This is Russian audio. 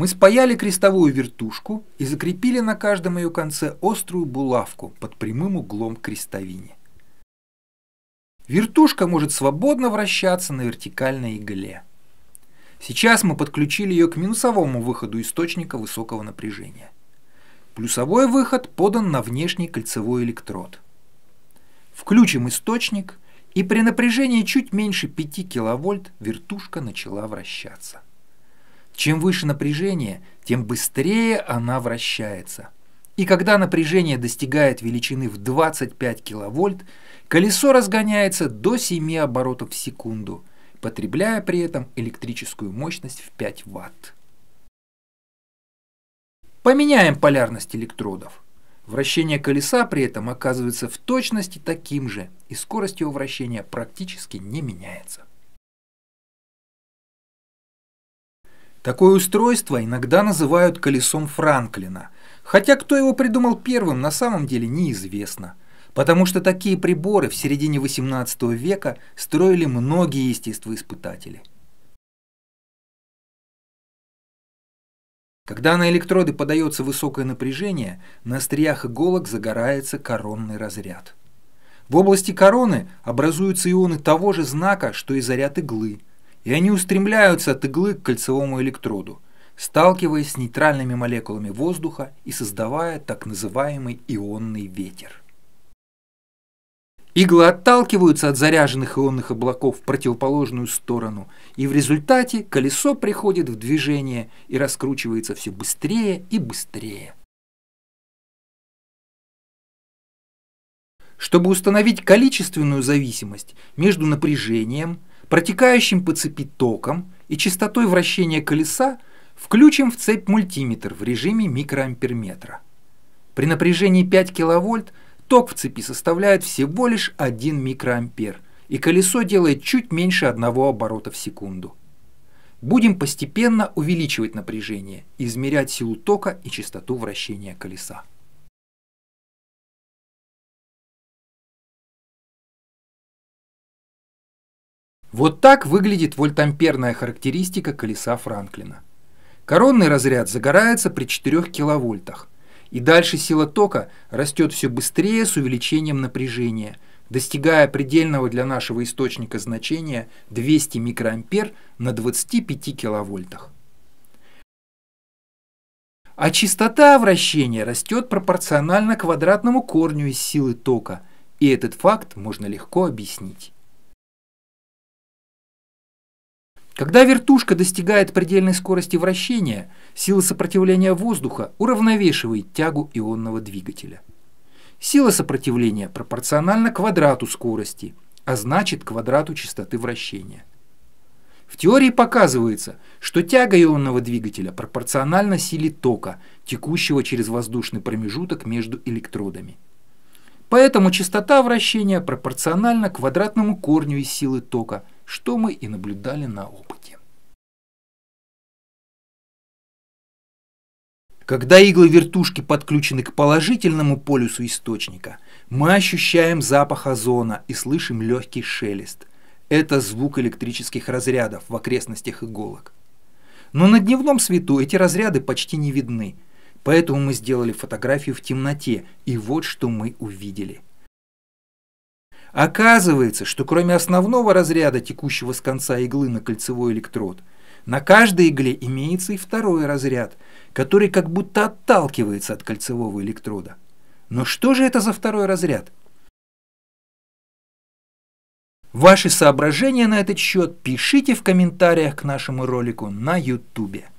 Мы спаяли крестовую вертушку и закрепили на каждом ее конце острую булавку под прямым углом к крестовине. Вертушка может свободно вращаться на вертикальной игле. Сейчас мы подключили ее к минусовому выходу источника высокого напряжения. Плюсовой выход подан на внешний кольцевой электрод. Включим источник, и при напряжении чуть меньше 5 киловольт вертушка начала вращаться. Чем выше напряжение, тем быстрее она вращается. И когда напряжение достигает величины в 25 киловольт, колесо разгоняется до 7 оборотов в секунду, потребляя при этом электрическую мощность в 5 ватт. Поменяем полярность электродов. Вращение колеса при этом оказывается в точности таким же, и скорость его вращения практически не меняется. Такое устройство иногда называют колесом Франклина, хотя кто его придумал первым, на самом деле неизвестно потому что такие приборы в середине XVIII века строили многие естествоиспытатели. Когда на электроды подается высокое напряжение, на остриях иголок загорается коронный разряд. В области короны образуются ионы того же знака, что и заряд иглы – и они устремляются от иглы к кольцевому электроду, сталкиваясь с нейтральными молекулами воздуха и создавая так называемый ионный ветер. Иглы отталкиваются от заряженных ионных облаков в противоположную сторону, и в результате колесо приходит в движение и раскручивается все быстрее и быстрее. Чтобы установить количественную зависимость между напряжением – Протекающим по цепи током и частотой вращения колеса включим в цепь мультиметр в режиме микроамперметра. При напряжении 5 кВт ток в цепи составляет всего лишь 1 микроампер, и колесо делает чуть меньше одного оборота в секунду. Будем постепенно увеличивать напряжение и измерять силу тока и частоту вращения колеса. Вот так выглядит вольтамперная характеристика колеса Франклина. Коронный разряд загорается при 4 киловольтах, и дальше сила тока растет все быстрее с увеличением напряжения, достигая предельного для нашего источника значения 200 микроампер на 25 киловольтах. А частота вращения растет пропорционально квадратному корню из силы тока, и этот факт можно легко объяснить. Когда вертушка достигает предельной скорости вращения, сила сопротивления воздуха уравновешивает тягу ионного двигателя. Сила сопротивления пропорциональна квадрату скорости, а значит квадрату частоты вращения. В теории показывается, что тяга ионного двигателя пропорциональна силе тока, текущего через воздушный промежуток между электродами. Поэтому частота вращения пропорциональна квадратному корню из силы тока – что мы и наблюдали на опыте. Когда иглы вертушки подключены к положительному полюсу источника, мы ощущаем запах озона и слышим легкий шелест. Это звук электрических разрядов в окрестностях иголок. Но на дневном свету эти разряды почти не видны, поэтому мы сделали фотографию в темноте, и вот что мы увидели – Оказывается, что кроме основного разряда, текущего с конца иглы на кольцевой электрод, на каждой игле имеется и второй разряд, который как будто отталкивается от кольцевого электрода. Но что же это за второй разряд? Ваши соображения на этот счет пишите в комментариях к нашему ролику на YouTube.